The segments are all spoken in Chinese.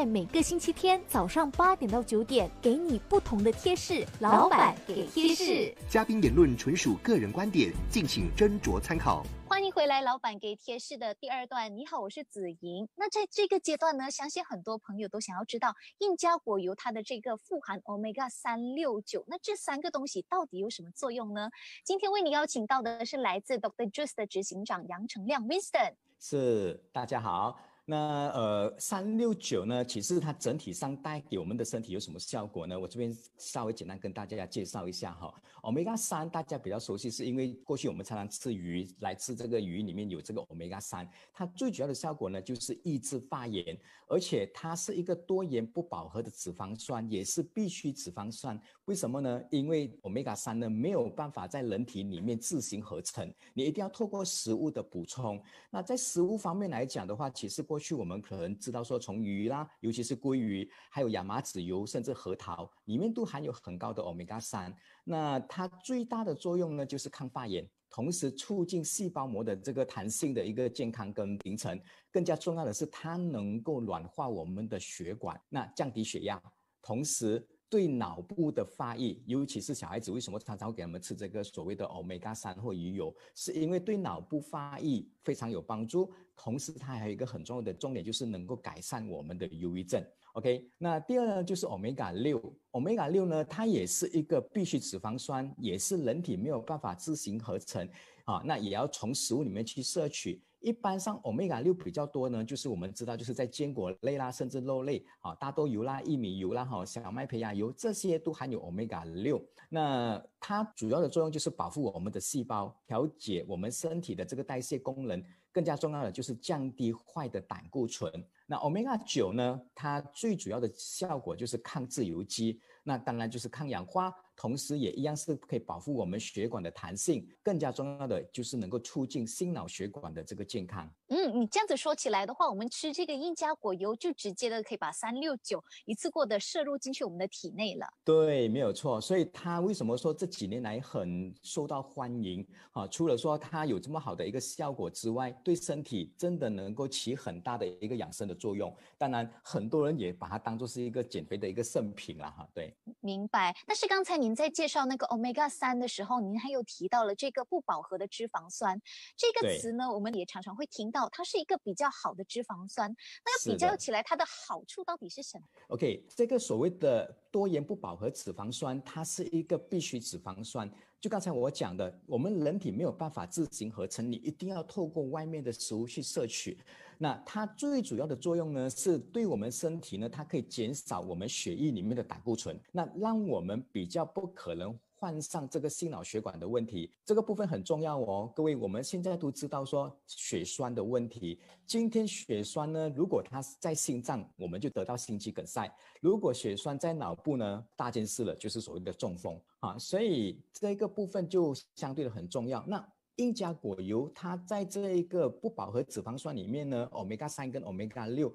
在每个星期天早上八点到九点，给你不同的贴士。老板给贴士。嘉宾言论纯属个人观点，敬请斟酌参考。欢迎回来，老板给贴士的第二段。你好，我是子莹。那在这个阶段呢，相信很多朋友都想要知道，印加果油它的这个富含 omega 三六九，那这三个东西到底有什么作用呢？今天为你邀请到的是来自 Dr. Juice 的执行长杨成亮 Winston。是，大家好。那呃，三六九呢？其实它整体上带给我们的身体有什么效果呢？我这边稍微简单跟大家介绍一下哈。Omega 三大家比较熟悉，是因为过去我们常常吃鱼，来吃这个鱼里面有这个 Omega 三。它最主要的效果呢，就是抑制发炎，而且它是一个多盐不饱和的脂肪酸，也是必需脂肪酸。为什么呢？因为 Omega 三呢没有办法在人体里面自行合成，你一定要透过食物的补充。那在食物方面来讲的话，其实过过去我们可能知道说，从鱼啦，尤其是鲑鱼，还有亚麻籽油，甚至核桃，里面都含有很高的欧米伽三。那它最大的作用呢，就是抗发炎，同时促进细胞膜的这个弹性的一个健康跟形成。更加重要的是，它能够软化我们的血管，那降低血压，同时。对脑部的发育，尤其是小孩子，为什么常常会给他们吃这个所谓的 omega 三或鱼油？是因为对脑部发育非常有帮助。同时，它还有一个很重要的重点，就是能够改善我们的忧郁症。OK，那第二呢，就是 omega 六。omega 六呢，它也是一个必需脂肪酸，也是人体没有办法自行合成啊，那也要从食物里面去摄取。一般上，o m e g a 六比较多呢，就是我们知道，就是在坚果类啦，甚至肉类啊，大豆油啦、玉米油啦、哈小麦胚芽油这些都含有 omega 六。那它主要的作用就是保护我们的细胞，调节我们身体的这个代谢功能。更加重要的就是降低坏的胆固醇。那 omega 九呢，它最主要的效果就是抗自由基，那当然就是抗氧化。同时，也一样是可以保护我们血管的弹性。更加重要的就是能够促进心脑血管的这个健康。嗯，你这样子说起来的话，我们吃这个印加果油，就直接的可以把三六九一次过的摄入进去我们的体内了。对，没有错。所以它为什么说这几年来很受到欢迎啊？除了说它有这么好的一个效果之外，对身体真的能够起很大的一个养生的作用。当然，很多人也把它当做是一个减肥的一个圣品了哈。对，明白。但是刚才你。您在介绍那个 omega 三的时候，您还有提到了这个不饱和的脂肪酸这个词呢。我们也常常会听到，它是一个比较好的脂肪酸。那要比较起来，它的好处到底是什么？OK，这个所谓的多盐不饱和脂肪酸，它是一个必需脂肪酸。就刚才我讲的，我们人体没有办法自行合成，你一定要透过外面的食物去摄取。那它最主要的作用呢，是对我们身体呢，它可以减少我们血液里面的胆固醇，那让我们比较不可能。患上这个心脑血管的问题，这个部分很重要哦，各位，我们现在都知道说血栓的问题。今天血栓呢，如果它在心脏，我们就得到心肌梗塞；如果血栓在脑部呢，大件事了，就是所谓的中风啊。所以这个部分就相对的很重要。那硬加果油，它在这一个不饱和脂肪酸里面呢，欧米伽三跟欧米伽六，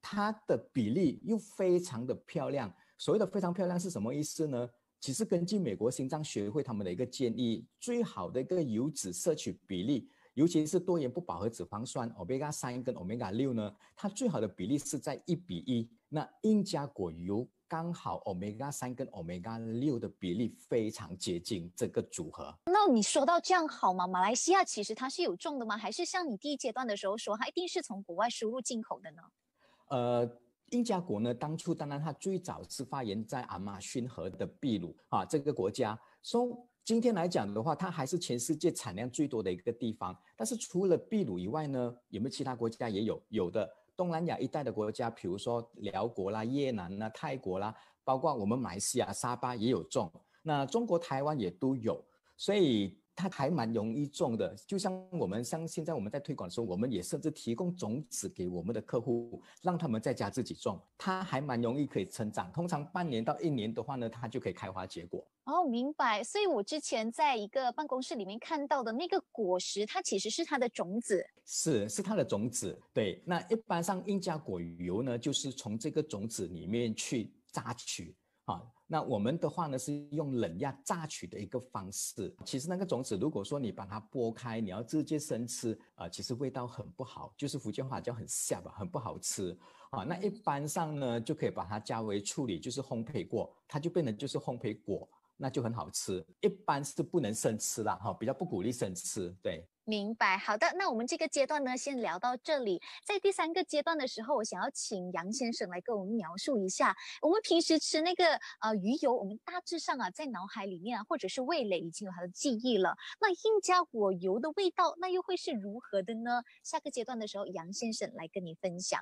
它的比例又非常的漂亮。所谓的非常漂亮是什么意思呢？其实根据美国心脏学会他们的一个建议，最好的一个油脂摄取比例，尤其是多元不饱和脂肪酸欧米伽三跟欧米伽六呢，它最好的比例是在一比一。那硬加果油刚好欧米伽三跟欧米伽六的比例非常接近这个组合。那你说到这样好吗？马来西亚其实它是有种的吗？还是像你第一阶段的时候说，它一定是从国外输入进口的呢？呃。印加国呢，当初当然它最早是发源在亚马逊河的秘鲁啊，这个国家。所以今天来讲的话，它还是全世界产量最多的一个地方。但是除了秘鲁以外呢，有没有其他国家也有？有的，东南亚一带的国家，比如说辽国啦、越南啦、泰国啦，包括我们马来西亚、沙巴也有种。那中国台湾也都有，所以。它还蛮容易种的，就像我们像现在我们在推广的时候，我们也甚至提供种子给我们的客户，让他们在家自己种。它还蛮容易可以成长，通常半年到一年的话呢，它就可以开花结果。哦，明白。所以我之前在一个办公室里面看到的那个果实，它其实是它的种子。是是它的种子，对。那一般上印加果油呢，就是从这个种子里面去榨取啊。那我们的话呢，是用冷压榨取的一个方式。其实那个种子，如果说你把它剥开，你要直接生吃啊，其实味道很不好，就是福建话叫很下吧，很不好吃啊。那一般上呢，就可以把它加为处理，就是烘焙过，它就变成就是烘焙果。那就很好吃，一般是不能生吃的。哈，比较不鼓励生吃。对，明白。好的，那我们这个阶段呢，先聊到这里。在第三个阶段的时候，我想要请杨先生来跟我们描述一下，我们平时吃那个呃鱼油，我们大致上啊在脑海里面或者是味蕾已经有它的记忆了。那印加果油的味道，那又会是如何的呢？下个阶段的时候，杨先生来跟你分享。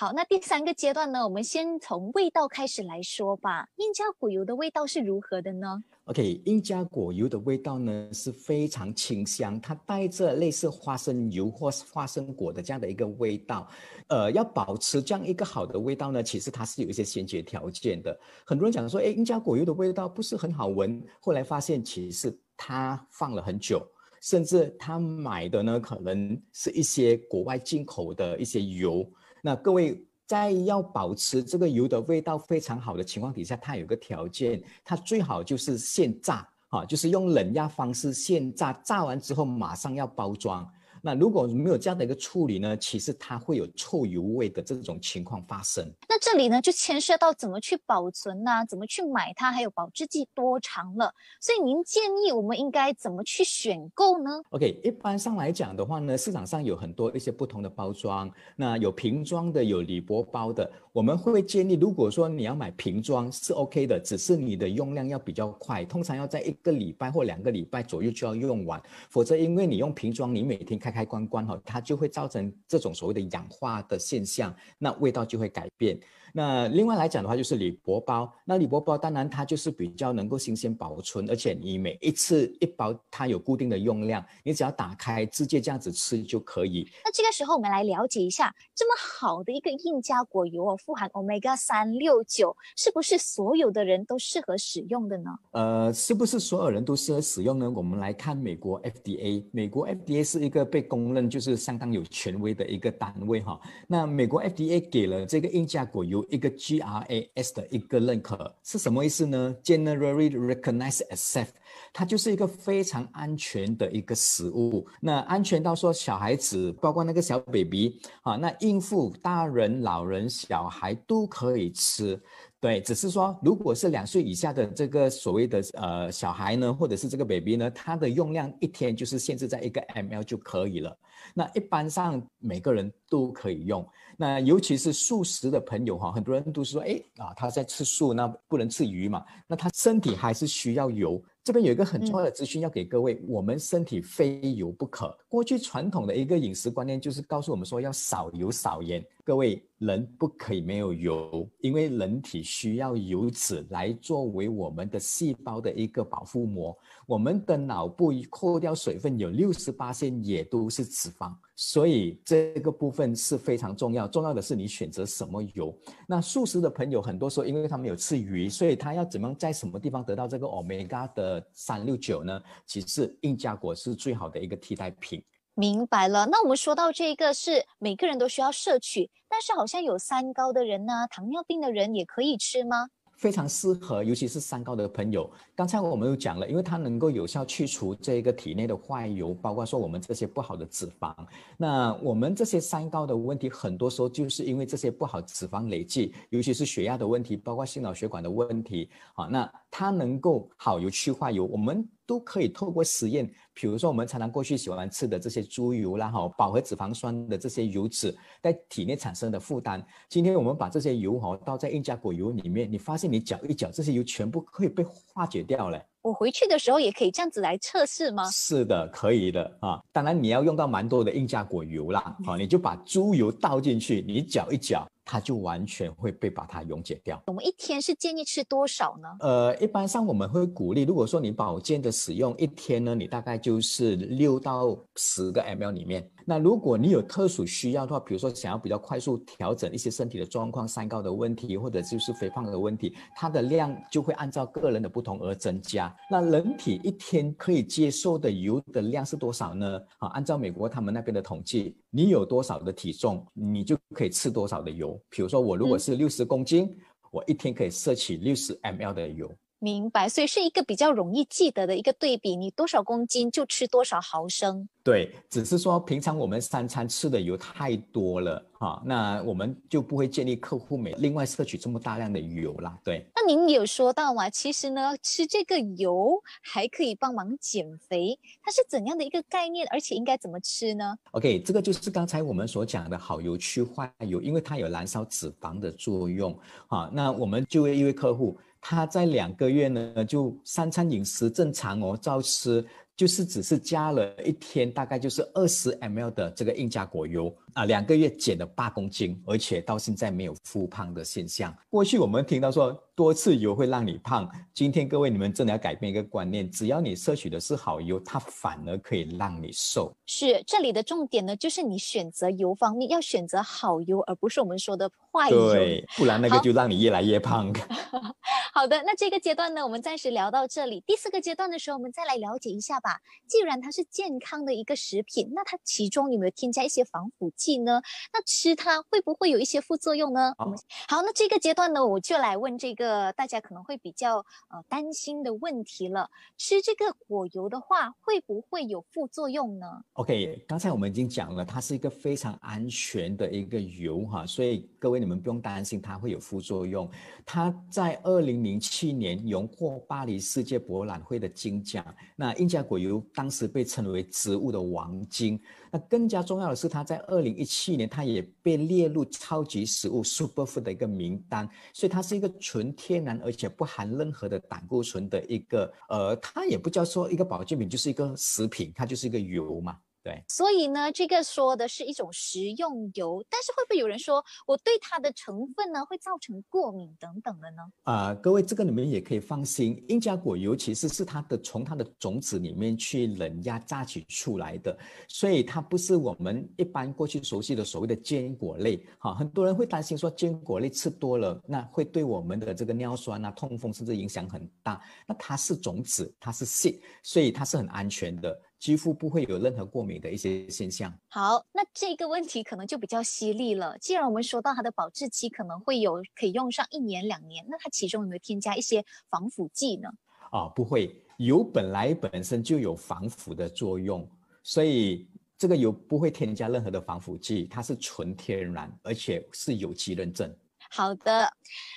好，那第三个阶段呢？我们先从味道开始来说吧。印加果油的味道是如何的呢？OK，印加果油的味道呢是非常清香，它带着类似花生油或花生果的这样的一个味道。呃，要保持这样一个好的味道呢，其实它是有一些先决条件的。很多人讲说，哎，印加果油的味道不是很好闻。后来发现，其实它放了很久，甚至他买的呢，可能是一些国外进口的一些油。那各位在要保持这个油的味道非常好的情况底下，它有个条件，它最好就是现炸啊，就是用冷压方式现炸，炸完之后马上要包装。那如果没有这样的一个处理呢？其实它会有臭油味的这种情况发生。那这里呢就牵涉到怎么去保存呢？怎么去买它？还有保质期多长了？所以您建议我们应该怎么去选购呢？OK，一般上来讲的话呢，市场上有很多一些不同的包装，那有瓶装的，有铝箔包的。我们会建议，如果说你要买瓶装是 OK 的，只是你的用量要比较快，通常要在一个礼拜或两个礼拜左右就要用完，否则因为你用瓶装，你每天开。开开关关哈，它就会造成这种所谓的氧化的现象，那味道就会改变。那另外来讲的话，就是礼箔包。那礼箔包当然它就是比较能够新鲜保存，而且你每一次一包它有固定的用量，你只要打开直接这样子吃就可以。那这个时候我们来了解一下，这么好的一个印加果油哦，富含 omega 三六九，是不是所有的人都适合使用的呢？呃，是不是所有人都适合使用呢？我们来看美国 FDA，美国 FDA 是一个被公认就是相当有权威的一个单位哈。那美国 FDA 给了这个印加果油。一个 GRAS 的一个认可是什么意思呢？Generally Recognized Safe，它就是一个非常安全的一个食物。那安全到说小孩子，包括那个小 baby 啊，那孕妇、大人、老人、小孩都可以吃。对，只是说，如果是两岁以下的这个所谓的呃小孩呢，或者是这个 baby 呢，它的用量一天就是限制在一个 mL 就可以了。那一般上每个人都可以用。那尤其是素食的朋友哈，很多人都是说，哎啊，他在吃素，那不能吃鱼嘛？那他身体还是需要油。这边有一个很重要的资讯要给各位，我们身体非油不可。过去传统的一个饮食观念就是告诉我们说，要少油少盐。各位。人不可以没有油，因为人体需要油脂来作为我们的细胞的一个保护膜。我们的脑部扣掉水分有六十八%，也都是脂肪，所以这个部分是非常重要。重要的是你选择什么油。那素食的朋友很多时候，因为他们有吃鱼，所以他要怎么样在什么地方得到这个 omega 的三六九呢？其实，硬加果是最好的一个替代品。明白了，那我们说到这个是每个人都需要摄取，但是好像有三高的人呢，糖尿病的人也可以吃吗？非常适合，尤其是三高的朋友。刚才我们又讲了，因为它能够有效去除这个体内的坏油，包括说我们这些不好的脂肪。那我们这些三高的问题，很多时候就是因为这些不好脂肪累积，尤其是血压的问题，包括心脑血管的问题。好，那它能够好油去坏油，我们。都可以透过实验，比如说我们常常过去喜欢吃的这些猪油啦，哈，饱和脂肪酸的这些油脂在体内产生的负担。今天我们把这些油哈倒在印加果油里面，你发现你搅一搅，这些油全部可以被化解掉了。我回去的时候也可以这样子来测试吗？是的，可以的啊。当然你要用到蛮多的印加果油啦，哈，你就把猪油倒进去，你搅一搅。它就完全会被把它溶解掉。我们一天是建议吃多少呢？呃，一般上我们会鼓励，如果说你保健的使用一天呢，你大概就是六到十个 ml 里面。那如果你有特殊需要的话，比如说想要比较快速调整一些身体的状况，三高的问题或者就是肥胖的问题，它的量就会按照个人的不同而增加。那人体一天可以接受的油的量是多少呢？啊，按照美国他们那边的统计，你有多少的体重，你就可以吃多少的油。比如说，我如果是六十公斤，我一天可以摄取六十 mL 的油。明白，所以是一个比较容易记得的一个对比，你多少公斤就吃多少毫升。对，只是说平常我们三餐吃的油太多了哈，那我们就不会建议客户每另外摄取这么大量的油啦。对，那您有说到吗？其实呢，吃这个油还可以帮忙减肥，它是怎样的一个概念？而且应该怎么吃呢？OK，这个就是刚才我们所讲的好油去坏油，因为它有燃烧脂肪的作用啊。那我们就会因为客户。他在两个月呢，就三餐饮食正常哦，照吃，就是只是加了一天，大概就是二十 mL 的这个硬加果油。啊，两个月减了八公斤，而且到现在没有复胖的现象。过去我们听到说多次油会让你胖，今天各位你们真的要改变一个观念，只要你摄取的是好油，它反而可以让你瘦。是，这里的重点呢，就是你选择油方面要选择好油，而不是我们说的坏油。对，不然那个就让你越来越胖。好的，那这个阶段呢，我们暂时聊到这里。第四个阶段的时候，我们再来了解一下吧。既然它是健康的一个食品，那它其中有没有添加一些防腐？剂？呢？那吃它会不会有一些副作用呢？我们好，那这个阶段呢，我就来问这个大家可能会比较呃担心的问题了：吃这个果油的话，会不会有副作用呢？OK，刚才我们已经讲了，它是一个非常安全的一个油哈，所以各位你们不用担心它会有副作用。它在二零零七年荣获巴黎世界博览会的金奖，那印加果油当时被称为植物的王金。那更加重要的是，它在二零一七年，它也被列入超级食物 （superfood） 的一个名单，所以它是一个纯天然，而且不含任何的胆固醇的一个，呃，它也不叫说一个保健品，就是一个食品，它就是一个油嘛。对，所以呢，这个说的是一种食用油，但是会不会有人说我对它的成分呢会造成过敏等等的呢？啊，各位，这个你们也可以放心，印加果油其实是它的从它的种子里面去冷压榨取出来的，所以它不是我们一般过去熟悉的所谓的坚果类。哈，很多人会担心说坚果类吃多了，那会对我们的这个尿酸啊、痛风甚至影响很大。那它是种子，它是 seed，所以它是很安全的。几乎不会有任何过敏的一些现象。好，那这个问题可能就比较犀利了。既然我们说到它的保质期可能会有可以用上一年两年，那它其中有没有添加一些防腐剂呢？啊，不会油本来本身就有防腐的作用，所以这个油不会添加任何的防腐剂，它是纯天然，而且是有机认证。好的，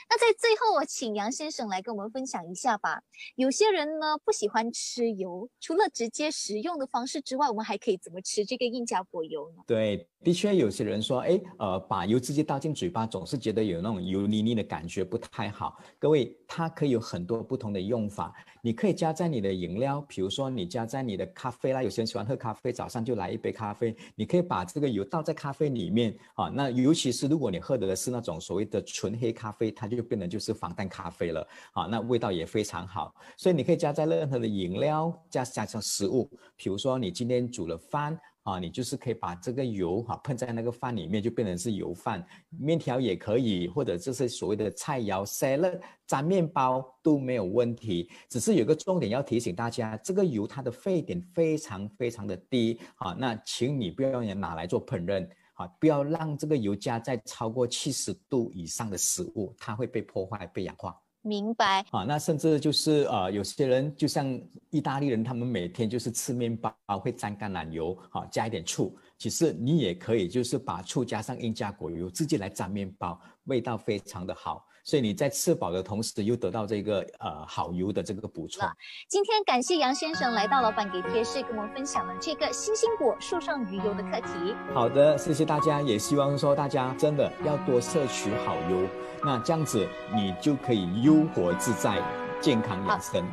那在最后我请杨先生来跟我们分享一下吧。有些人呢不喜欢吃油，除了直接食用的方式之外，我们还可以怎么吃这个印加果油呢？对，的确有些人说，哎，呃，把油直接倒进嘴巴，总是觉得有那种油腻腻的感觉不太好。各位，它可以有很多不同的用法，你可以加在你的饮料，比如说你加在你的咖啡啦。有些人喜欢喝咖啡，早上就来一杯咖啡，你可以把这个油倒在咖啡里面啊。那尤其是如果你喝的的是那种所谓的。纯黑咖啡，它就变成就是防弹咖啡了啊，那味道也非常好，所以你可以加在任何的饮料，加加上食物，比如说你今天煮了饭啊，你就是可以把这个油啊喷在那个饭里面，就变成是油饭，面条也可以，或者这些所谓的菜肴、沙了，沾面包都没有问题，只是有个重点要提醒大家，这个油它的沸点非常非常的低啊，那请你不要拿来做烹饪。啊，不要让这个油加在超过七十度以上的食物，它会被破坏、被氧化。明白？啊，那甚至就是呃，有些人就像意大利人，他们每天就是吃面包，会沾橄榄油，啊、加一点醋。其实你也可以，就是把醋加上应加果油，自己来炸面包，味道非常的好。所以你在吃饱的同时，又得到这个呃好油的这个补充。今天感谢杨先生来到老板给贴士，跟我们分享了这个星星果树上鱼油的课题。好的，谢谢大家，也希望说大家真的要多摄取好油，那这样子你就可以悠活自在，健康养生。